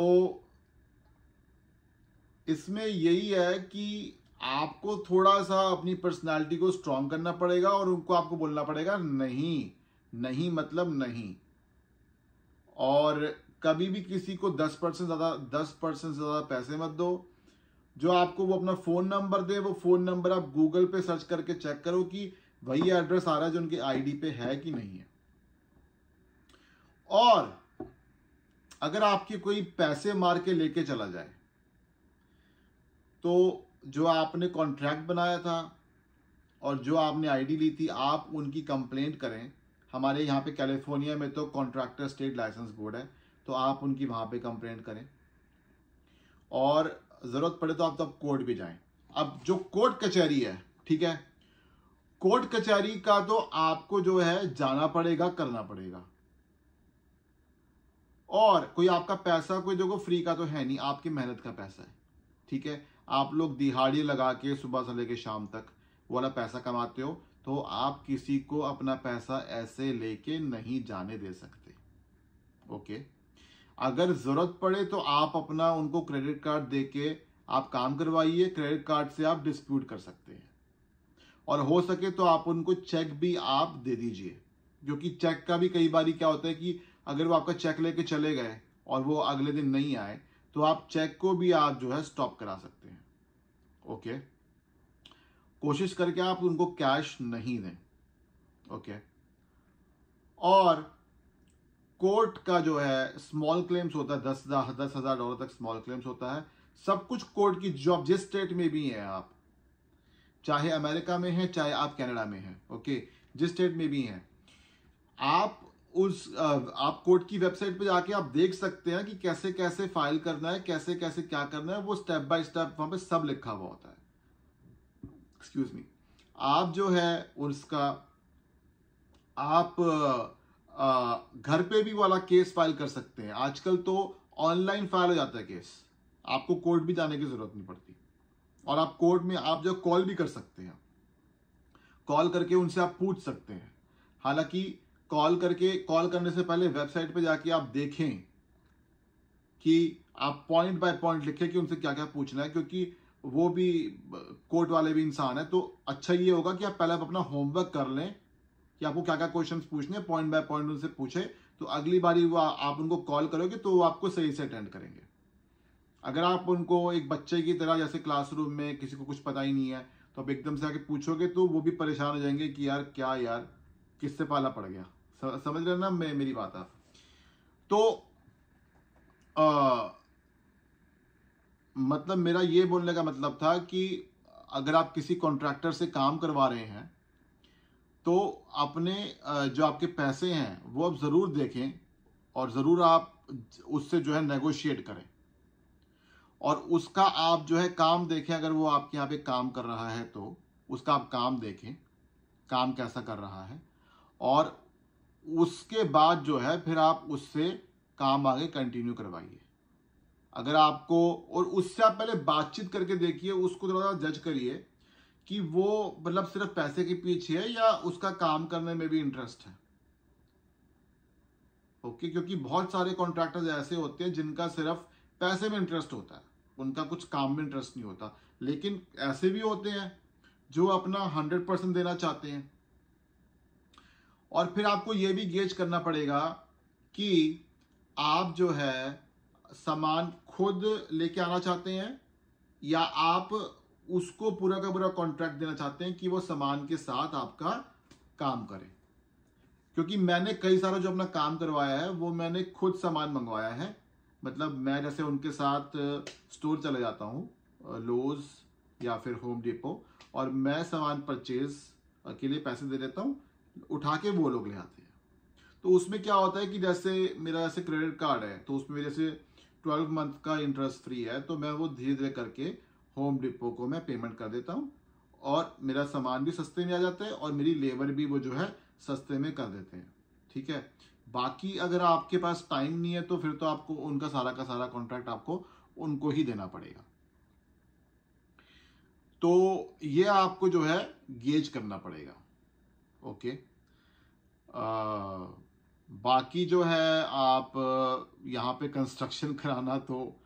तो इसमें यही है कि आपको थोड़ा सा अपनी पर्सनालिटी को स्ट्रांग करना पड़ेगा और उनको आपको बोलना पड़ेगा नहीं नहीं मतलब नहीं और कभी भी किसी को दस परसेंट ज़्यादा दस परसेंट ज़्यादा पैसे मत दो जो आपको वो अपना फ़ोन नंबर दे वो फ़ोन नंबर आप गूगल पे सर्च करके चेक करो कि वही एड्रेस आ रहा है जो उनके आईडी पे है कि नहीं है और अगर आपके कोई पैसे मार के लेके चला जाए तो जो आपने कॉन्ट्रैक्ट बनाया था और जो आपने आईडी ली थी आप उनकी कंप्लेंट करें हमारे यहाँ पे कैलिफोर्निया में तो कॉन्ट्रैक्टर स्टेट लाइसेंस बोर्ड है तो आप उनकी वहाँ पे कंप्लेंट करें और ज़रूरत पड़े तो आप तब कोर्ट भी जाएं अब जो कोर्ट कचहरी है ठीक है कोर्ट कचहरी का तो आपको जो है जाना पड़ेगा करना पड़ेगा और कोई आपका पैसा कोई देखो फ्री का तो है नहीं आपकी मेहनत का पैसा है ठीक है आप लोग दिहाड़ी लगा के सुबह से लेके शाम तक वाला पैसा कमाते हो तो आप किसी को अपना पैसा ऐसे लेके नहीं जाने दे सकते ओके अगर ज़रूरत पड़े तो आप अपना उनको क्रेडिट कार्ड दे के आप काम करवाइए क्रेडिट कार्ड से आप डिस्प्यूट कर सकते हैं और हो सके तो आप उनको चेक भी आप दे दीजिए क्योंकि चेक का भी कई बार क्या होता है कि अगर वो आपका चेक लेके चले गए और वो अगले दिन नहीं आए तो आप चेक को भी आप जो है स्टॉप करा सकते हैं ओके कोशिश करके आप उनको कैश नहीं दें ओके और कोर्ट का जो है स्मॉल क्लेम्स होता है दस हजार दस हजार डॉलर तक स्मॉल क्लेम्स होता है सब कुछ कोर्ट की जॉब जिस स्टेट में भी है आप चाहे अमेरिका में है चाहे आप कनाडा में हैं ओके जिस स्टेट में भी हैं आप उस आप कोर्ट की वेबसाइट पे जाके आप देख सकते हैं कि कैसे कैसे फाइल करना है कैसे कैसे क्या करना है वो स्टेप बाय स्टेप वहां पे सब लिखा हुआ होता है एक्सक्यूज मी आप जो है उसका आप आ, घर पे भी वाला केस फाइल कर सकते हैं आजकल तो ऑनलाइन फाइल हो जाता है केस आपको कोर्ट भी जाने की जरूरत नहीं पड़ती और आप कोर्ट में आप जो कॉल भी कर सकते हैं कॉल करके उनसे आप पूछ सकते हैं हालांकि कॉल करके कॉल करने से पहले वेबसाइट पे जाके आप देखें कि आप पॉइंट बाय पॉइंट लिखें कि उनसे क्या क्या पूछना है क्योंकि वो भी कोर्ट वाले भी इंसान है तो अच्छा ये होगा कि आप पहले आप अपना होमवर्क कर लें कि आपको क्या क्या क्वेश्चन पूछने पॉइंट बाय पॉइंट उनसे पूछे तो अगली बारी वो आप उनको कॉल करोगे तो वो आपको सही से अटेंड करेंगे अगर आप उनको एक बच्चे की तरह जैसे क्लासरूम में किसी को कुछ पता ही नहीं है तो आप एकदम से आके पूछोगे तो वो भी परेशान हो जाएंगे कि यार क्या यार किससे पाला पड़ गया समझ रहे ना मैं मेरी बात आप तो आ, मतलब मेरा ये बोलने का मतलब था कि अगर आप किसी कॉन्ट्रैक्टर से काम करवा रहे हैं तो अपने जो आपके पैसे हैं वो आप ज़रूर देखें और ज़रूर आप उससे जो है नेगोशिएट करें और उसका आप जो है काम देखें अगर वो आपके यहाँ पे काम कर रहा है तो उसका आप काम देखें काम कैसा कर रहा है और उसके बाद जो है फिर आप उससे काम आगे कंटिन्यू करवाइए अगर आपको और उससे आप पहले बातचीत करके देखिए उसको थोड़ा सा जज करिए कि वो मतलब सिर्फ पैसे के पीछे है या उसका काम करने में भी इंटरेस्ट है ओके क्योंकि बहुत सारे कॉन्ट्रैक्टर्स ऐसे होते हैं जिनका सिर्फ पैसे में इंटरेस्ट होता है उनका कुछ काम में इंटरेस्ट नहीं होता लेकिन ऐसे भी होते हैं जो अपना हंड्रेड परसेंट देना चाहते हैं और फिर आपको ये भी गेज करना पड़ेगा कि आप जो है सामान खुद लेके आना चाहते हैं या आप उसको पूरा का पूरा कॉन्ट्रैक्ट देना चाहते हैं कि वो सामान के साथ आपका काम करे क्योंकि मैंने कई सारा जो अपना काम करवाया है वो मैंने खुद सामान मंगवाया है मतलब मैं जैसे उनके साथ स्टोर चला जाता हूँ लोज या फिर होम डिपो और मैं सामान परचेज के लिए पैसे दे देता हूँ उठा के वो लोग ले आते हैं तो उसमें क्या होता है कि जैसे मेरा जैसे क्रेडिट कार्ड है तो उसमें जैसे ट्वेल्व मंथ का इंटरेस्ट फ्री है तो मैं वो धीरे धीरे करके होम डिपो को मैं पेमेंट कर देता हूँ और मेरा सामान भी सस्ते में आ जाता है और मेरी लेबर भी वो जो है सस्ते में कर देते हैं ठीक है बाकी अगर आपके पास टाइम नहीं है तो फिर तो आपको उनका सारा का सारा कॉन्ट्रैक्ट आपको उनको ही देना पड़ेगा तो ये आपको जो है गेज करना पड़ेगा ओके आ, बाकी जो है आप यहाँ पे कंस्ट्रक्शन कराना तो